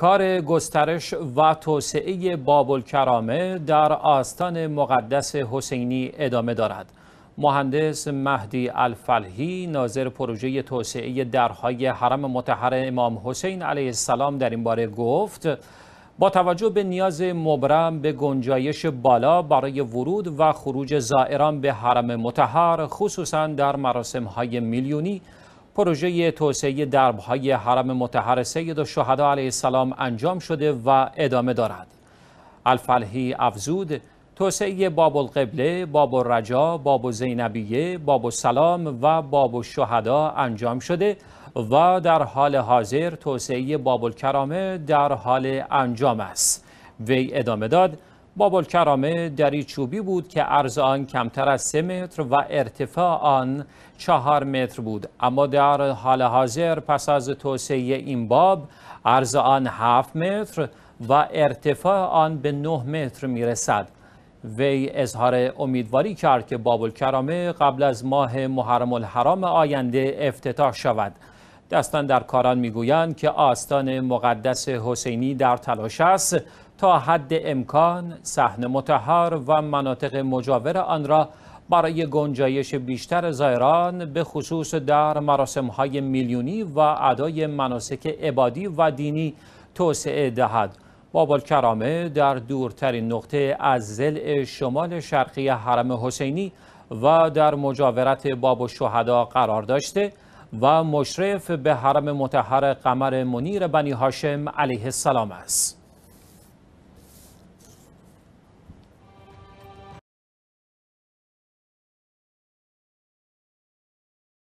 کار گسترش و توسعه بابل کرامه در آستان مقدس حسینی ادامه دارد. مهندس مهدی الفلحی ناظر پروژه توسعه درهای حرم متحر امام حسین علیه السلام در این باره گفت با توجه به نیاز مبرم به گنجایش بالا برای ورود و خروج زائران به حرم متحر خصوصا در مراسم های میلیونی پروژه توسعه دربهای حرم متحر سید و شهدا علیه السلام انجام شده و ادامه دارد الفلحی افزود توسعه باب القبله، باب الرجا، باب زینبیه، باب السلام و باب الشهدا انجام شده و در حال حاضر توسعه باب الکرامه در حال انجام است. وی ادامه داد بابل کرامه دری چوبی بود که عرض آن کمتر از سه متر و ارتفاع آن چهار متر بود اما در حال حاضر پس از توسعه این باب عرض آن هفت متر و ارتفاع آن به نه متر میرسد وی اظهار امیدواری کرد که بابل کرامه قبل از ماه محرم الحرام آینده افتتاح شود دستان در کاران میگویند که آستان مقدس حسینی در تلاش است تا حد امکان صحن متحر و مناطق مجاور آن را برای گنجایش بیشتر زائران به خصوص در مراسم های میلیونی و ادای مناسک عبادی و دینی توسعه دهد بابل کرامه در دورترین نقطه از زل شمال شرقی حرم حسینی و در مجاورت باب شهدا قرار داشته و مشرف به حرم متحر قمر منیر بنی هاشم علیه السلام است.